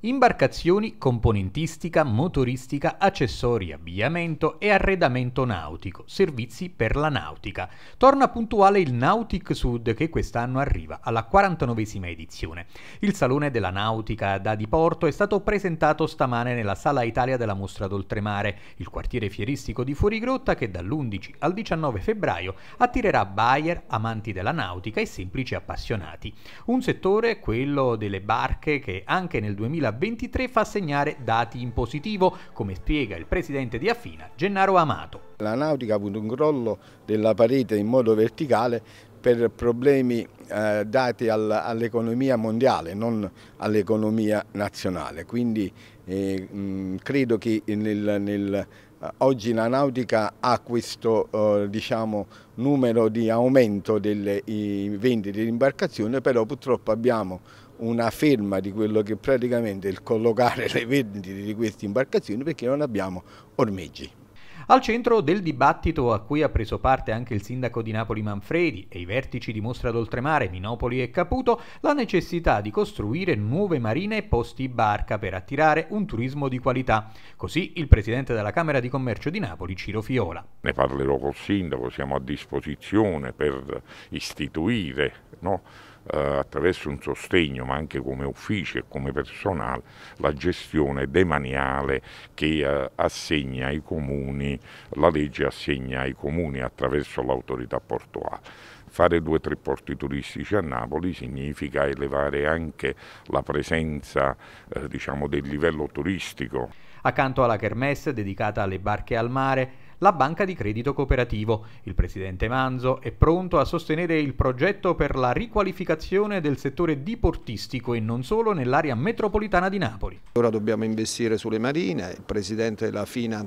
Imbarcazioni, componentistica, motoristica, accessori, abbigliamento e arredamento nautico, servizi per la nautica. Torna puntuale il Nautic Sud che quest'anno arriva alla 49esima edizione. Il Salone della Nautica da diporto è stato presentato stamane nella Sala Italia della Mostra d'Oltremare, il quartiere fieristico di Fuorigrotta che dall'11 al 19 febbraio attirerà buyer, amanti della nautica e semplici appassionati. Un settore, quello delle barche, che anche nel 2020 2023 fa segnare dati in positivo, come spiega il presidente di Affina, Gennaro Amato. La nautica ha avuto un crollo della parete in modo verticale per problemi eh, dati al, all'economia mondiale, non all'economia nazionale. Quindi eh, mh, mm, credo che nel, nel, oggi la nautica ha questo eh, diciamo, numero di aumento delle vendite di imbarcazione, però purtroppo abbiamo una ferma di quello che praticamente è il collocare le vendite di queste imbarcazioni perché non abbiamo ormeggi. Al centro del dibattito a cui ha preso parte anche il sindaco di Napoli Manfredi e i vertici di Mostra d'Oltremare Minopoli e Caputo, la necessità di costruire nuove marine e posti barca per attirare un turismo di qualità. Così il presidente della Camera di Commercio di Napoli, Ciro Fiola. Ne parlerò col sindaco, siamo a disposizione per istituire no? eh, attraverso un sostegno, ma anche come ufficio e come personale, la gestione demaniale che eh, assegna ai comuni, la legge assegna ai comuni attraverso l'autorità portuale fare due o tre porti turistici a Napoli significa elevare anche la presenza eh, diciamo, del livello turistico. Accanto alla kermesse dedicata alle barche al mare, la banca di credito cooperativo. Il presidente Manzo è pronto a sostenere il progetto per la riqualificazione del settore diportistico e non solo nell'area metropolitana di Napoli. Ora dobbiamo investire sulle marine, il presidente della FINA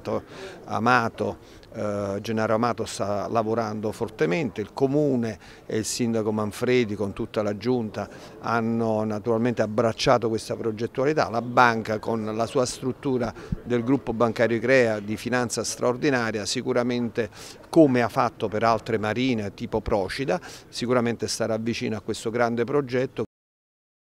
Amato, eh, Gennaro Amato sta lavorando fortemente, il comune e il sindaco Manfredi con tutta la giunta hanno naturalmente abbracciato questa progettualità, la banca con la sua struttura del gruppo bancario Crea di finanza straordinaria Calabria, sicuramente come ha fatto per altre marine tipo Procida, sicuramente starà vicino a questo grande progetto.